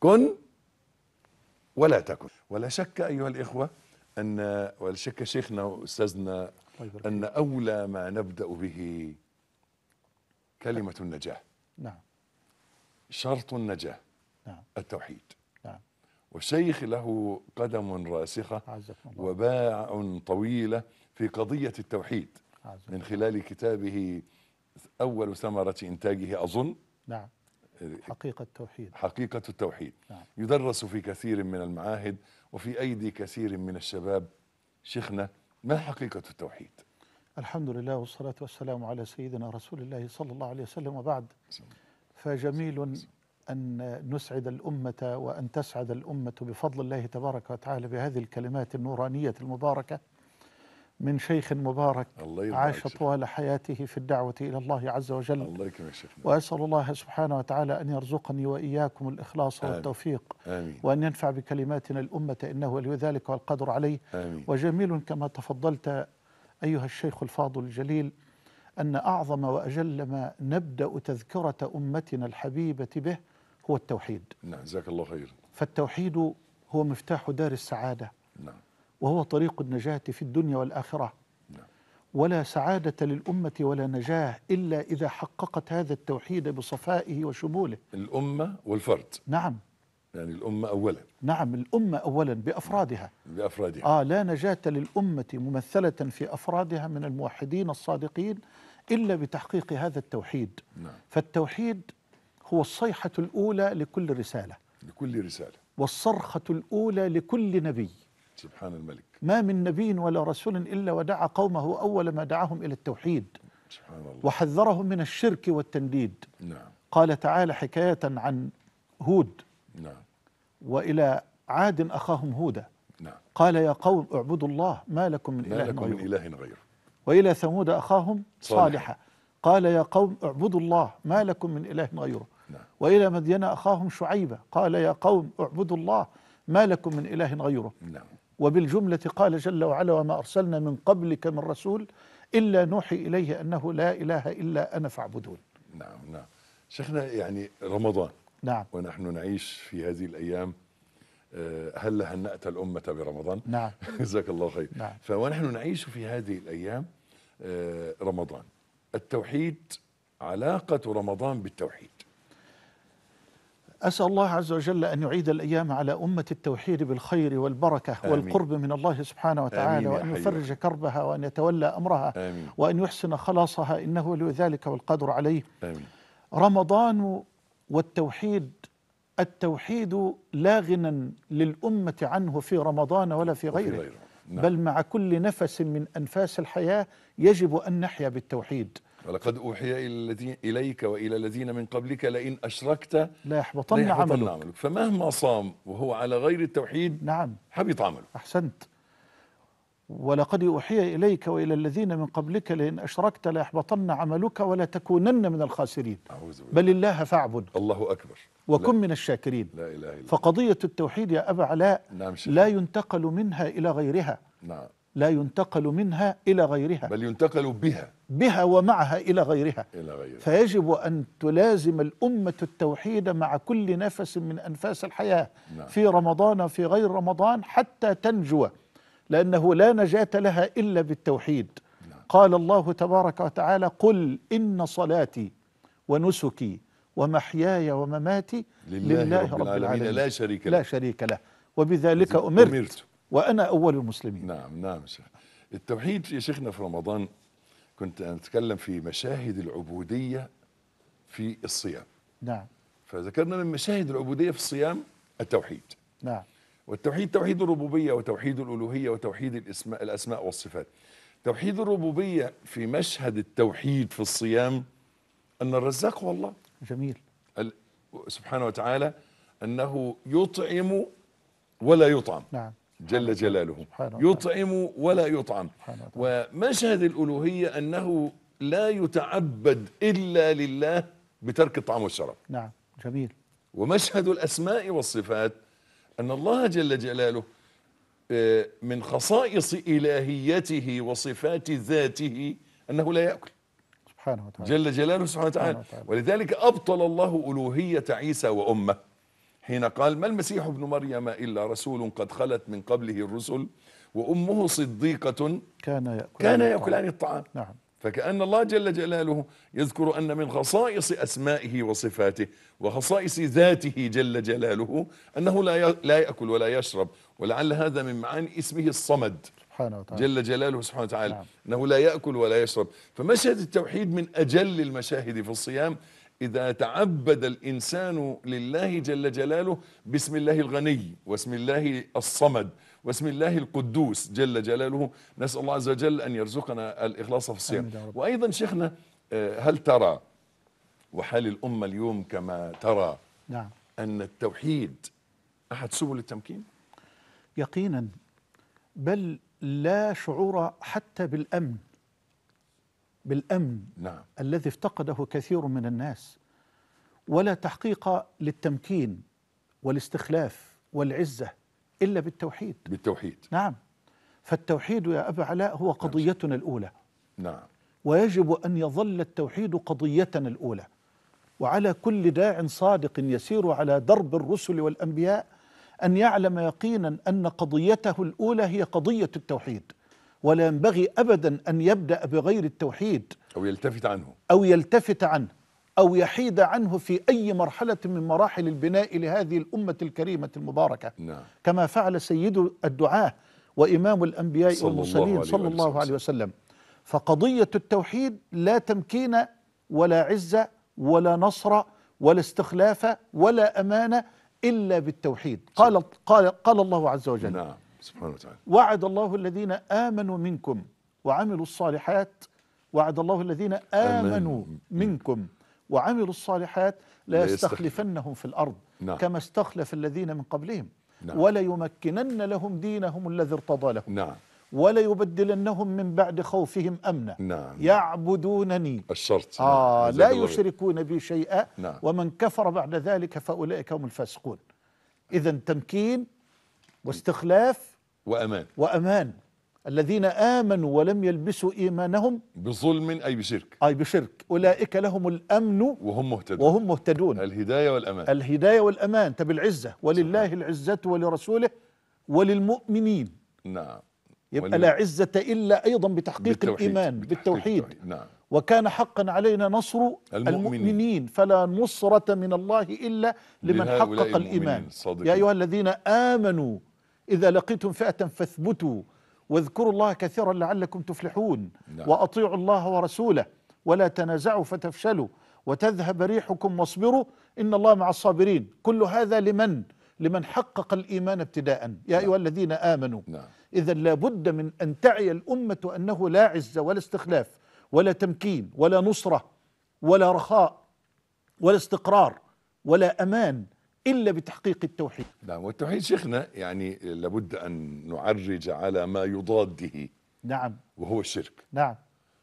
كن ولا تكن ولا شك أيها الإخوة أن ولا شك شيخنا وأستاذنا طيب، أن أولى ما نبدأ به كلمة النجاة نعم شرط النجاة نعم التوحيد نعم والشيخ له قدم راسخة وباع طويلة في قضية التوحيد من خلال كتابه أول ثمرة إنتاجه أظن نعم حقيقة التوحيد حقيقة التوحيد نعم. يدرس في كثير من المعاهد وفي أيدي كثير من الشباب شيخنا ما حقيقة التوحيد الحمد لله والصلاة والسلام على سيدنا رسول الله صلى الله عليه وسلم وبعد فجميل أن نسعد الأمة وأن تسعد الأمة بفضل الله تبارك وتعالى بهذه الكلمات النورانية المباركة من شيخ مبارك الله عاش طوال حياته في الدعوة إلى الله عز وجل الله يا شيخنا وأسأل الله سبحانه وتعالى أن يرزقني وإياكم الإخلاص آمين والتوفيق آمين وأن ينفع بكلماتنا الأمة إنه ولي ذلك والقدر عليه آمين وجميل كما تفضلت أيها الشيخ الفاضل الجليل أن أعظم وأجل ما نبدأ تذكرة أمتنا الحبيبة به هو التوحيد نعم جزاك الله خيرا فالتوحيد هو مفتاح دار السعادة نعم وهو طريق النجاة في الدنيا والآخرة نعم. ولا سعادة للأمة ولا نجاة إلا إذا حققت هذا التوحيد بصفائه وشموله الأمة والفرد نعم يعني الأمة أولا نعم الأمة أولا بأفرادها بأفرادها آه لا نجاة للأمة ممثلة في أفرادها من الموحدين الصادقين إلا بتحقيق هذا التوحيد نعم. فالتوحيد هو الصيحة الأولى لكل رسالة لكل رسالة والصرخة الأولى لكل نبي سبحان الملك ما من نبي ولا رسول إلا ودعا قومه أول ما دعاهم إلى التوحيد سبحان الله وحذرهم من الشرك والتنديد نعم قال تعالى حكاية عن هود نعم وإلى عاد أخاهم هودا نعم قال يا قوم اعبدوا الله ما لكم من ما إله لكم من إله غيره وإلى ثمود أخاهم صالحا صالح. قال يا قوم اعبدوا الله ما لكم من إله غيره نعم. وإلى مدين أخاهم شعيبة قال يا قوم اعبدوا الله ما لكم من إله غيره نعم. وبالجملة قال جل وعلا وما أرسلنا من قبلك من رسول إلا نوحي إليه أنه لا إله إلا أنا فاعبدون نعم نعم شيخنا يعني رمضان نعم ونحن نعيش في هذه الأيام آه، هل هنأت الأمة برمضان نعم جزاك الله خير نعم. فنحن نعيش في هذه الأيام آه، رمضان التوحيد علاقة رمضان بالتوحيد أسأل الله عز وجل أن يعيد الأيام على أمة التوحيد بالخير والبركة آمين. والقرب من الله سبحانه وتعالى وأن يفرج كربها وأن يتولى أمرها آمين. وأن يحسن خلاصها إنه ولي ذلك والقدر عليه آمين. رمضان والتوحيد التوحيد لا غنى للأمة عنه في رمضان ولا في غيره, غيره. نعم. بل مع كل نفس من أنفاس الحياة يجب أن نحيا بالتوحيد ولقد أوحي إليك وإلى الذين من قبلك لئن أشركت ليحبطن لا عملك. عملك فمهما صام وهو على غير التوحيد نعم حبط عمله أحسنت ولقد أوحي إليك وإلى الذين من قبلك لئن أشركت ليحبطن عملك ولا تكونن من الخاسرين أعوذ بالله. بل الله فاعبد الله أكبر وكن لا. من الشاكرين لا إله إلا فقضية التوحيد يا أبا علاء نعم لا ينتقل منها إلى غيرها نعم لا ينتقل منها إلى غيرها بل ينتقل بها بها ومعها إلى غيرها إلى غيرها فيجب أن تلازم الأمة التوحيد مع كل نفس من أنفاس الحياة نعم. في رمضان في غير رمضان حتى تنجو لأنه لا نجاة لها إلا بالتوحيد نعم. قال الله تبارك وتعالى قل إن صلاتي ونسكي ومحياي ومماتي لله, لله رب, رب العالمين, العالمين لا شريك له لا شريك له وبذلك أمرت, أمرت. وأنا أول المسلمين نعم نعم شيخ التوحيد يا شيخنا في رمضان كنت أتكلم في مشاهد العبودية في الصيام نعم فذكرنا من مشاهد العبودية في الصيام التوحيد نعم والتوحيد توحيد الربوبية وتوحيد الألوهية وتوحيد الأسماء, الأسماء والصفات توحيد الربوبية في مشهد التوحيد في الصيام أن الرزاق هو الله جميل سبحانه وتعالى أنه يطعم ولا يطعم نعم جل جلاله يطعم ولا يطعم ومشهد الألوهية أنه لا يتعبد إلا لله بترك الطعام والشراب نعم جميل ومشهد الأسماء والصفات أن الله جل جلاله آه، من خصائص إلهيته وصفات ذاته أنه لا يأكل سبحانه وتعالى جل جلاله سبحانه وتعالى ولذلك أبطل الله ألوهية عيسى وأمه حين قال ما المسيح ابن مريم إلا رسول قد خلت من قبله الرسل وأمه صديقة كان يأكلان, كان يأكلان الطعام نعم فكأن الله جل جلاله يذكر أن من خصائص أسمائه وصفاته وخصائص ذاته جل جلاله أنه لا لا يأكل ولا يشرب ولعل هذا من معاني اسمه الصمد سبحانه وتعالى جل جلاله سبحانه وتعالى نعم. أنه لا يأكل ولا يشرب فمشهد التوحيد من أجل المشاهد في الصيام إذا تعبد الإنسان لله جل جلاله باسم الله الغني واسم الله الصمد واسم الله القدوس جل جلاله نسأل الله عز وجل أن يرزقنا الإخلاص في الصيام وأيضا شيخنا آه، هل ترى وحال الأمة اليوم كما ترى نعم. أن التوحيد أحد سبل التمكين؟ يقينا بل لا شعور حتى بالأمن بالامن نعم. الذي افتقده كثير من الناس ولا تحقيق للتمكين والاستخلاف والعزه الا بالتوحيد بالتوحيد نعم فالتوحيد يا ابا علاء هو نعم. قضيتنا الاولى نعم ويجب ان يظل التوحيد قضيتنا الاولى وعلى كل داع صادق يسير على درب الرسل والانبياء ان يعلم يقينا ان قضيته الاولى هي قضيه التوحيد ولا ينبغي أبدا أن يبدأ بغير التوحيد أو يلتفت عنه أو يلتفت عنه أو يحيد عنه في أي مرحلة من مراحل البناء لهذه الأمة الكريمة المباركة نعم. كما فعل سيد الدعاة وإمام الأنبياء صلى والمرسلين صلى الله عليه وسلم. وسلم فقضية التوحيد لا تمكين ولا عزة ولا نصر ولا استخلاف ولا أمانة إلا بالتوحيد قال, قال, قال الله عز وجل نعم. سبحانه وتعالى وعد الله الذين آمنوا منكم وعملوا الصالحات وعد الله الذين آمنوا منكم وعملوا الصالحات لا يستخلفنهم في الأرض نعم. كما استخلف الذين من قبلهم نعم. ولا يمكنن لهم دينهم الذي ارتضى لهم نعم. ولا يبدلنهم من بعد خوفهم أمنا نعم. يعبدونني الشرط نعم. آه نعم. لا يشركون بي شيئا نعم. ومن كفر بعد ذلك فأولئك هم الفاسقون إذا تمكين واستخلاف وأمان وأمان الذين آمنوا ولم يلبسوا إيمانهم بظلم أي بشرك أي بشرك أولئك لهم الأمن وهم مهتدون وهم مهتدون الهداية والأمان الهداية والأمان طب العزة ولله العزة ولرسوله وللمؤمنين نعم يبقى ولل... لا عزة إلا أيضا بتحقيق بالتوحيد. الإيمان بالتوحيد, بالتوحيد. نعم وكان حقا علينا نصر المؤمنين, المؤمنين فلا نصرة من الله إلا لمن حقق الإيمان المؤمنين. يا أيها الذين آمنوا إذا لقيتم فئة فاثبتوا واذكروا الله كثيرا لعلكم تفلحون نعم. وأطيعوا الله ورسوله ولا تنازعوا فتفشلوا وتذهب ريحكم واصبروا إن الله مع الصابرين كل هذا لمن؟ لمن حقق الإيمان ابتداء يا نعم. أيها الذين آمنوا نعم. إذا لابد من أن تعي الأمة أنه لا عز ولا استخلاف ولا تمكين ولا نصرة ولا رخاء ولا استقرار ولا أمان إلا بتحقيق التوحيد نعم والتوحيد شيخنا يعني لابد أن نعرج على ما يضاده نعم وهو الشرك نعم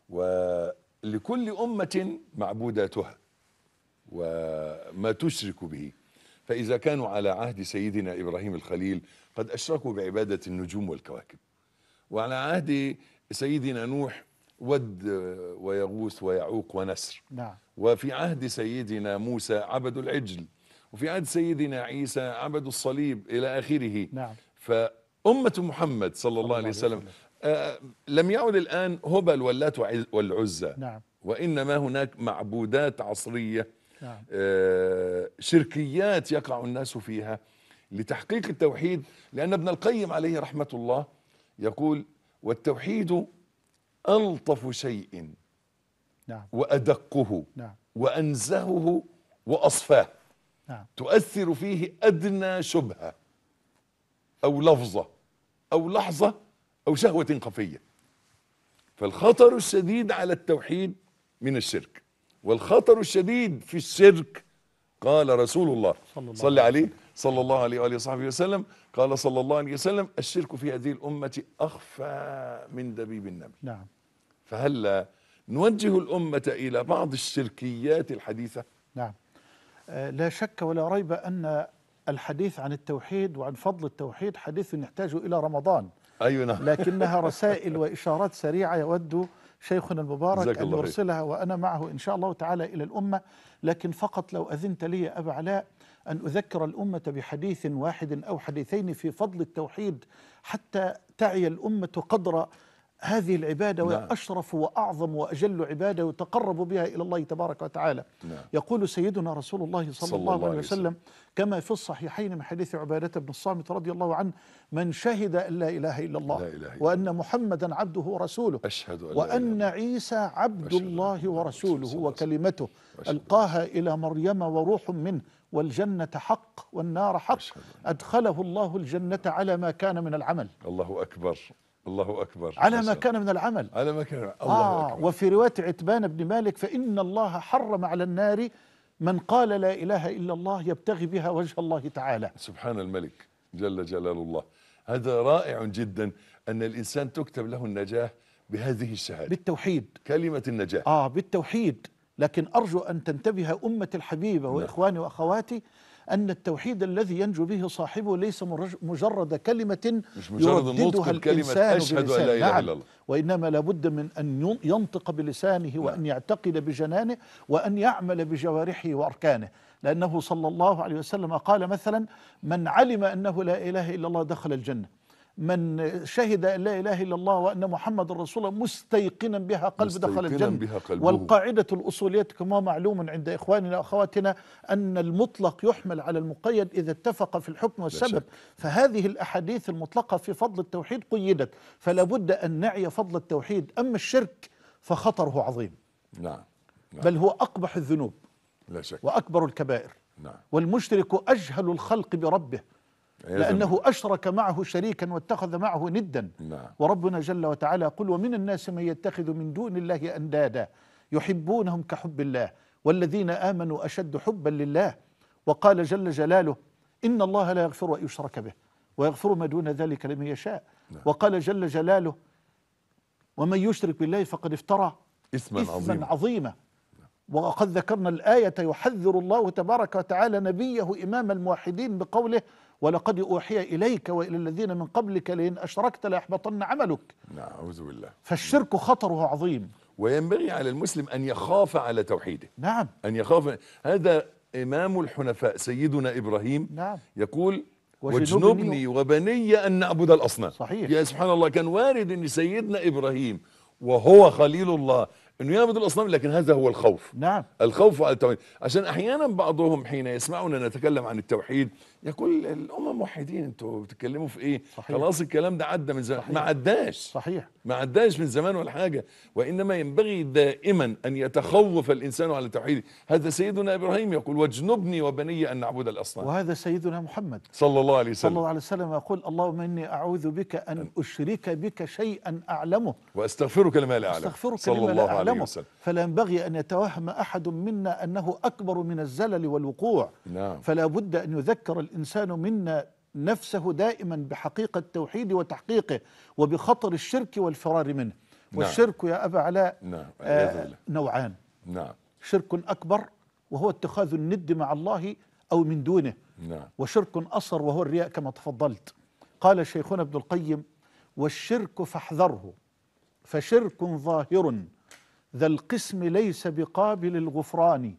ولكل أمة معبوداتها وما تشرك به فإذا كانوا على عهد سيدنا إبراهيم الخليل قد أشركوا بعبادة النجوم والكواكب وعلى عهد سيدنا نوح ود ويغوث ويعوق ونسر نعم. وفي عهد سيدنا موسى عبدوا العجل وفي عهد سيدنا عيسى عبدوا الصليب إلى آخره نعم فأمة محمد صلى الله عليه وسلم آه لم يعد الآن هبل واللات والعزى نعم وإنما هناك معبودات عصرية نعم. آه شركيات يقع الناس فيها لتحقيق التوحيد لأن ابن القيم عليه رحمة الله يقول والتوحيد ألطف شيء نعم. وأدقه نعم. وأنزهه وأصفاه نعم. تؤثر فيه أدنى شبهة أو لفظة أو لحظة أو شهوة خفية فالخطر الشديد على التوحيد من الشرك والخطر الشديد في الشرك قال رسول الله صلى الله عليه صلى الله عليه وآله وصحبه وسلم قال صلى الله عليه وسلم الشرك في هذه الأمة أخفى من دبيب النمل نعم فهلا نوجه الأمة إلى بعض الشركيات الحديثة نعم آه، لا شك ولا ريب أن الحديث عن التوحيد وعن فضل التوحيد حديث يحتاج إلى رمضان أيونا. نعم لكنها رسائل وإشارات سريعة يود شيخنا المبارك أن يرسلها وأنا معه إن شاء الله تعالى إلى الأمة لكن فقط لو أذنت لي يا أبا علاء أن أذكر الأمة بحديث واحد أو حديثين في فضل التوحيد حتى تعي الأمة قدر هذه العبادة وهي نعم. أشرف وأعظم وأجل عبادة يتقرب بها إلى الله تبارك وتعالى نعم. يقول سيدنا رسول الله صلى, صلى الله, الله عليه وسلم, كما في الصحيحين من حديث عبادة بن الصامت رضي الله عنه من شهد أن لا إله إلا الله لا إله إلا وأن محمدا عبده ورسوله أشهد أن وأن إله. عيسى عبد الله ورسوله وكلمته ألقاها إلى مريم وروح منه والجنة حق والنار حق أدخله الله الجنة على ما كان من العمل الله أكبر الله أكبر على ما كان من العمل على ما كان الله آه أكبر وفي رواية عتبان بن مالك فإن الله حرم على النار من قال لا إله إلا الله يبتغي بها وجه الله تعالى سبحان الملك جل جلال الله هذا رائع جدا أن الإنسان تكتب له النجاة بهذه الشهادة بالتوحيد كلمة النجاة آه بالتوحيد لكن أرجو أن تنتبه أمة الحبيبة نعم. وإخواني وأخواتي أن التوحيد الذي ينجو به صاحبه ليس مجرد كلمة مش مجرد يرددها الإنسان أشهد أن لا إله إلا الله نعم. وإنما لابد من أن ينطق بلسانه نعم. وأن يعتقد بجنانه وأن يعمل بجوارحه وأركانه لأنه صلى الله عليه وسلم قال مثلا من علم أنه لا إله إلا الله دخل الجنة من شهد أن لا إله إلا الله وأن محمد رسول الله مستيقنا بها قلب دخل الجنة بها قلبه والقاعدة الأصولية كما معلوم عند إخواننا وأخواتنا أن المطلق يحمل على المقيد إذا اتفق في الحكم والسبب فهذه الأحاديث المطلقة في فضل التوحيد قيدت فلا بد أن نعي فضل التوحيد أما الشرك فخطره عظيم نعم, نعم. بل هو أقبح الذنوب لا شك. وأكبر الكبائر نعم. والمشرك أجهل الخلق بربه لأنه أشرك معه شريكا واتخذ معه ندا نعم. وربنا جل وتعالى قل ومن الناس من يتخذ من دون الله أندادا يحبونهم كحب الله والذين آمنوا أشد حبا لله وقال جل جلاله إن الله لا يغفر أن يشرك به ويغفر ما دون ذلك لمن يشاء نعم. وقال جل جلاله ومن يشرك بالله فقد افترى إثما, إثما عظيما, عظيما نعم. وقد ذكرنا الآية يحذر الله تبارك وتعالى نبيه إمام الموحدين بقوله ولقد أوحي إليك وإلى الذين من قبلك لئن أشركت ليحبطن عملك نعوذ بالله فالشرك خطره عظيم وينبغي على المسلم أن يخاف على توحيده نعم أن يخاف هذا إمام الحنفاء سيدنا إبراهيم نعم يقول واجنبني وبني أن نعبد الأصنام صحيح يا سبحان الله كان وارد أن سيدنا إبراهيم وهو خليل الله انه يعبد الاصنام لكن هذا هو الخوف نعم الخوف على التوحيد عشان احيانا بعضهم حين يسمعنا نتكلم عن التوحيد يا كل الامم موحدين انتوا بتتكلموا في ايه صحيح. خلاص الكلام ده عدى من زمان ما عداش صحيح ما عداش من زمان ولا حاجه وانما ينبغي دائما ان يتخوف الانسان على توحيده هذا سيدنا ابراهيم يقول واجنبني وبني ان نعبد الاصنام وهذا سيدنا محمد صلى الله عليه وسلم صلى الله عليه وسلم يقول اللهم اني اعوذ بك ان اشرك بك شيئا اعلمه واستغفرك لما لا اعلم استغفرك لما لا اعلمه فلا ينبغي ان يتوهم احد منا انه اكبر من الزلل والوقوع نعم. فلا بد ان يذكر الإنسان منا نفسه دائما بحقيقة التوحيد وتحقيقه وبخطر الشرك والفرار منه نعم. والشرك يا أبا علاء نعم، آه، نوعان نعم. شرك أكبر وهو اتخاذ الند مع الله أو من دونه نعم. وشرك أصر وهو الرياء كما تفضلت قال شيخنا ابن القيم والشرك فاحذره فشرك ظاهر ذا القسم ليس بقابل الغفران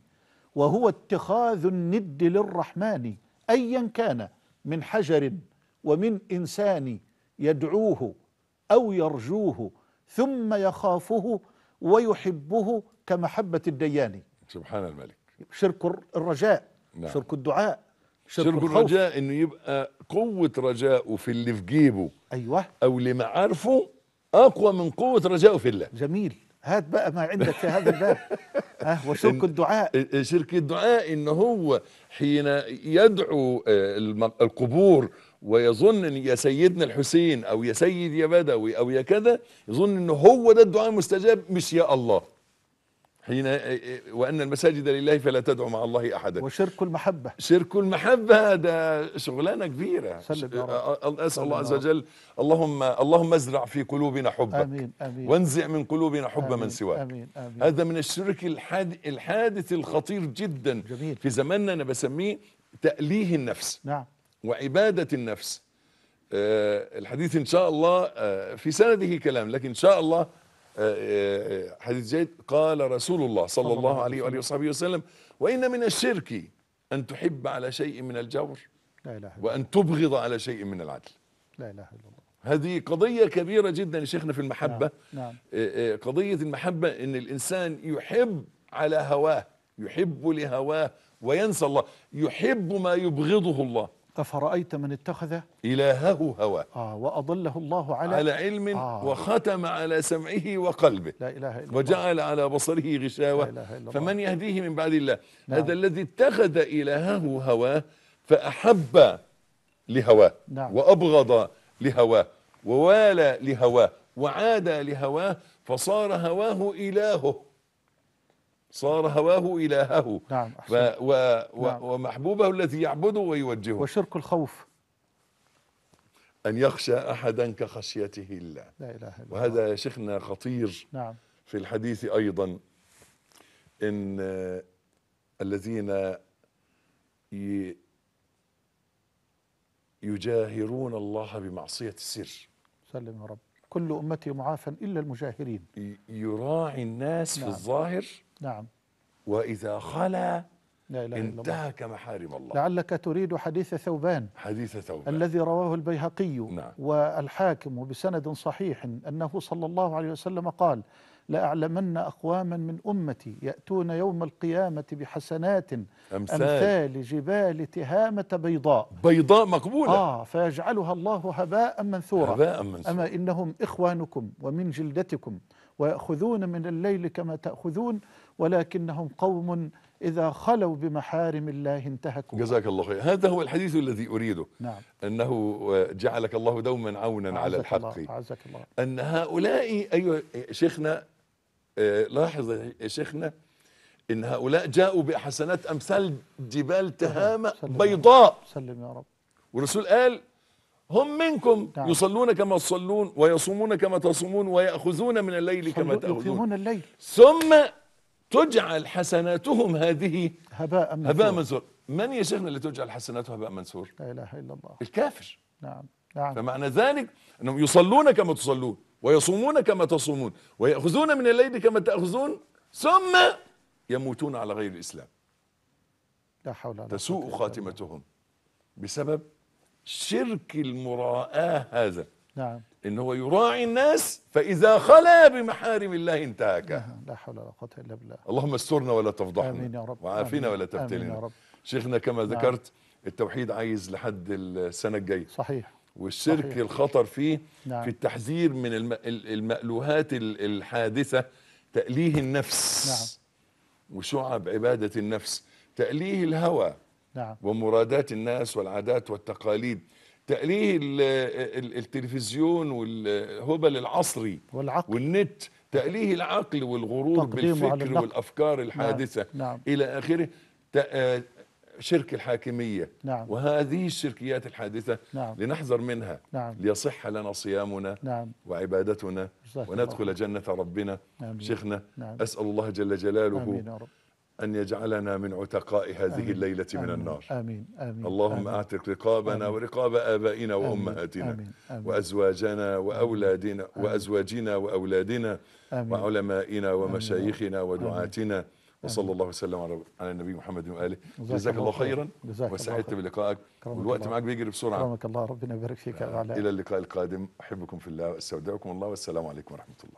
وهو اتخاذ الند للرحمن أيا كان من حجر ومن إنسان يدعوه أو يرجوه ثم يخافه ويحبه كمحبة الديان سبحان الملك شرك الرجاء نعم. شرك الدعاء شرك, شرك الرجاء انه يبقى قوة رجاءه في اللي في جيبه ايوه او اللي معارفه اقوى من قوة رجاءه في الله جميل هات بقى ما عندك في هذا الباب ها وشرك الدعاء شرك الدعاء ان هو حين يدعو آه، القبور ويظن ان يا سيدنا الحسين او يا سيد يا بدوي او يا كذا يظن ان هو ده الدعاء المستجاب مش يا الله حين إيه، إيه، وأن المساجد لله فلا تدعو مع الله أحدا وشرك المحبة شرك المحبة ده شغلانة كبيرة أسأل الله عز وجل اللهم اللهم ازرع في قلوبنا حبك آمين آمين وانزع من قلوبنا حب من سواك آمين آمين هذا من الشرك الحادث, الحادث الخطير جدا جميل في زماننا أنا بسميه تأليه النفس نعم وعبادة النفس آه، الحديث إن شاء الله آه، في سنده كلام لكن إن شاء الله آه، آه، آه، حديث زيد قال رسول الله صلى الله عليه وآله وصحبه وسلم وإن من الشرك أن تحب على شيء من الجور لا إله وأن تبغض على شيء من العدل لا إله إلا الله هذه قضية كبيرة جدا يا شيخنا في المحبة نعم. نعم. قضية المحبة أن الإنسان يحب على هواه يحب لهواه وينسى الله يحب ما يبغضه الله أفرأيت من اتخذ إلهه هواه آه وأضله الله على على علم آه وختم على سمعه وقلبه لا إله إلا وجعل الله على بصره غشاوة لا إله إلا فمن الله يهديه من بعد الله نعم هذا الذي اتخذ إلهه هواه فأحب لهواه نعم وأبغض لهواه ووالى لهواه وعاد لهواه فصار هواه إلهه صار هواه إلهه نعم ف... و... و... نعم. ومحبوبه الذي يعبده ويوجهه وشرك الخوف أن يخشى أحدا كخشيته الله لا إله إلا وهذا يا شيخنا خطير نعم في الحديث أيضا إن آه، الذين ي... يجاهرون الله بمعصية السر سلم يا رب كل أمتي معافا إلا المجاهرين يراعي الناس نعم. في الظاهر نعم وإذا خلا لا إله انتهك الله. محارم الله لعلك تريد حديث ثوبان حديث ثوبان الذي رواه البيهقي نعم. والحاكم بسند صحيح أنه صلى الله عليه وسلم قال لأعلمن أقواما من أمتي يأتون يوم القيامة بحسنات أمثال, أمثال جبال تهامة بيضاء بيضاء مقبولة آه فيجعلها الله هباء منثورا هباء منثورا أما إنهم إخوانكم ومن جلدتكم ويأخذون من الليل كما تأخذون ولكنهم قوم إذا خلوا بمحارم الله انتهكوا جزاك الله خير هذا هو الحديث الذي أريده نعم. أنه جعلك الله دوما عونا على الحق الله. عزك الله. أن هؤلاء أيها شيخنا لاحظ يا شيخنا ان هؤلاء جاءوا بحسنات امثال جبال تهامه بيضاء سلم يا رب والرسول قال هم منكم نعم. يصلون كما تصلون ويصومون كما تصومون ويأخذون من الليل كما تأخذون الليل. ثم تجعل حسناتهم هذه هباء منثور هباء منثور من يا شيخنا اللي تجعل حسناته هباء منثور لا إله إلا الله الكافر نعم نعم فمعنى ذلك أنهم يصلون كما تصلون ويصومون كما تصومون ويأخذون من الليل كما تأخذون ثم يموتون على غير الإسلام لا حول ولا تسوء خاتمتهم بسبب شرك المراءة هذا نعم إن هو يراعي الناس فإذا خلا بمحارم الله انتهكها نعم. لا حول ولا قوة إلا بالله اللهم استرنا ولا تفضحنا آمين يا رب وعافينا ولا تبتلنا آمين يا رب شيخنا كما نعم. ذكرت التوحيد عايز لحد السنة الجاية صحيح والشرك صحيح. الخطر فيه نعم. في التحذير من المألوهات الحادثة تأليه النفس نعم. وشعب عبادة النفس تأليه الهوى نعم. ومرادات الناس والعادات والتقاليد تأليه التلفزيون والهبل العصري والعقل. والنت تأليه العقل والغرور بالفكر والأفكار الحادثة نعم. نعم. إلى آخره شرك الحاكمية نعم. وهذه الشركيات الحادثة نعم. لنحذر منها نعم. ليصح لنا صيامنا نعم. وعبادتنا وندخل الله. جنة ربنا نعم. شيخنا نعم. أسأل الله جل جلاله آمين يا رب. أن يجعلنا من عتقاء هذه آمين الليلة آمين من النار آمين آمين اللهم آمين أعتق رقابنا آمين ورقاب آبائنا وأمهاتنا آمين آمين وأزواجنا وأولادنا آمين وأزواجنا وأولادنا آمين وعلمائنا ومشايخنا ودعاتنا آمين وصلى الله وسلم على على النبي محمد واله جزاك الله خيرا وسعدت بلقائك والوقت معاك بيجري بسرعه كرمك الله ربنا يبارك فيك آه، الى اللقاء القادم احبكم في الله استودعكم الله والسلام عليكم ورحمه الله